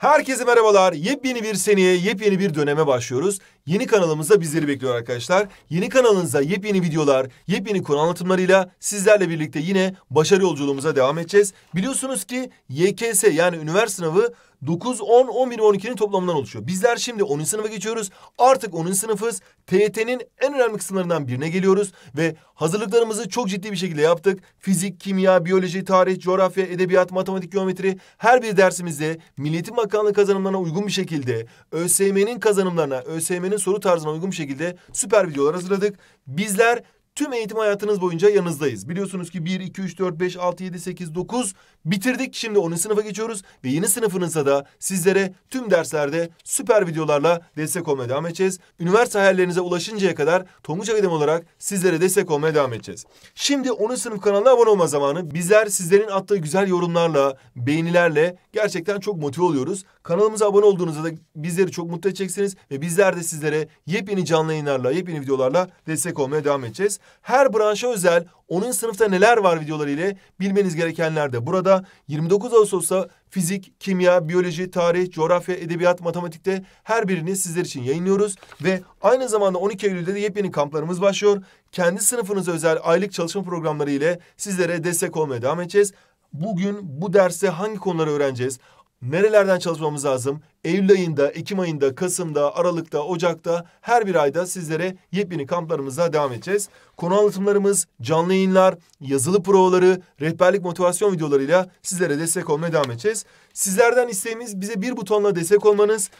Herkese merhabalar. Yepyeni bir seneye, yepyeni bir döneme başlıyoruz. Yeni kanalımızda bizleri bekliyor arkadaşlar. Yeni kanalınıza yepyeni videolar, yepyeni konu anlatımlarıyla sizlerle birlikte yine başarı yolculuğumuza devam edeceğiz. Biliyorsunuz ki YKS yani üniversite sınavı 9, 10, 11 12'nin toplamından oluşuyor. Bizler şimdi 10. sınıfa geçiyoruz. Artık 10. sınıfız. TYT'nin en önemli kısımlarından birine geliyoruz. Ve hazırlıklarımızı çok ciddi bir şekilde yaptık. Fizik, kimya, biyoloji, tarih, coğrafya, edebiyat, matematik, geometri her bir dersimizde Milliyetin Bakanlığı kazanımlarına uygun bir şekilde ÖSYM'nin kazanımlarına, ÖSYM'nin soru tarzına uygun bir şekilde süper videolar hazırladık. Bizler Tüm eğitim hayatınız boyunca yanınızdayız. Biliyorsunuz ki 1, 2, 3, 4, 5, 6, 7, 8, 9 bitirdik. Şimdi 10. sınıfa geçiyoruz ve yeni sınıfınızda da sizlere tüm derslerde süper videolarla destek olmaya devam edeceğiz. Üniversite hayallerinize ulaşıncaya kadar Tonguç Akademi olarak sizlere destek olmaya devam edeceğiz. Şimdi 10. sınıf kanalına abone olma zamanı. Bizler sizlerin attığı güzel yorumlarla, beğenilerle gerçekten çok motive oluyoruz. Kanalımıza abone olduğunuzda da bizleri çok mutlu edeceksiniz ve bizler de sizlere yepyeni canlı yayınlarla, yepyeni videolarla destek olmaya devam edeceğiz. Her branşa özel onun sınıfta neler var videoları ile bilmeniz gerekenler de burada. 29 Ağustos'ta fizik, kimya, biyoloji, tarih, coğrafya, edebiyat, matematikte her birini sizler için yayınlıyoruz. Ve aynı zamanda 12 Eylül'de de yepyeni kamplarımız başlıyor. Kendi sınıfınıza özel aylık çalışma programları ile sizlere destek olmaya devam edeceğiz. Bugün bu derste hangi konuları öğreneceğiz? Nerelerden çalışmamız lazım? Eylül ayında, Ekim ayında, Kasım'da, Aralık'ta, Ocak'ta her bir ayda sizlere yepyeni kamplarımıza devam edeceğiz. Konu anlatımlarımız, canlı yayınlar, yazılı provaları, rehberlik motivasyon videolarıyla sizlere destek olmaya devam edeceğiz. Sizlerden isteğimiz bize bir butonla destek olmanız.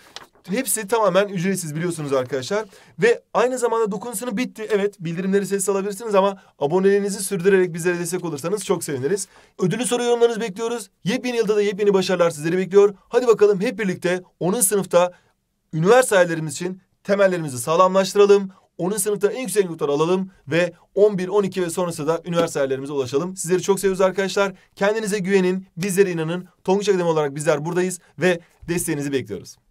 Hepsi tamamen ücretsiz biliyorsunuz arkadaşlar. Ve aynı zamanda dokunsunu bitti. Evet bildirimleri ses alabilirsiniz ama abonelerinizi sürdürerek bizlere destek olursanız çok seviniriz. Ödülü soru yorumlarınızı bekliyoruz. Yepyeni yılda da yepyeni başarılar sizleri bekliyor. Hadi bakalım hep birlikte onun sınıfta üniversitelerimiz için temellerimizi sağlamlaştıralım. Onun sınıfta en yüksek notları alalım ve 11, 12 ve sonrası da üniversitelerimize ulaşalım. Sizleri çok seviyoruz arkadaşlar. Kendinize güvenin, bizlere inanın. Tonguç Akademi olarak bizler buradayız ve desteğinizi bekliyoruz.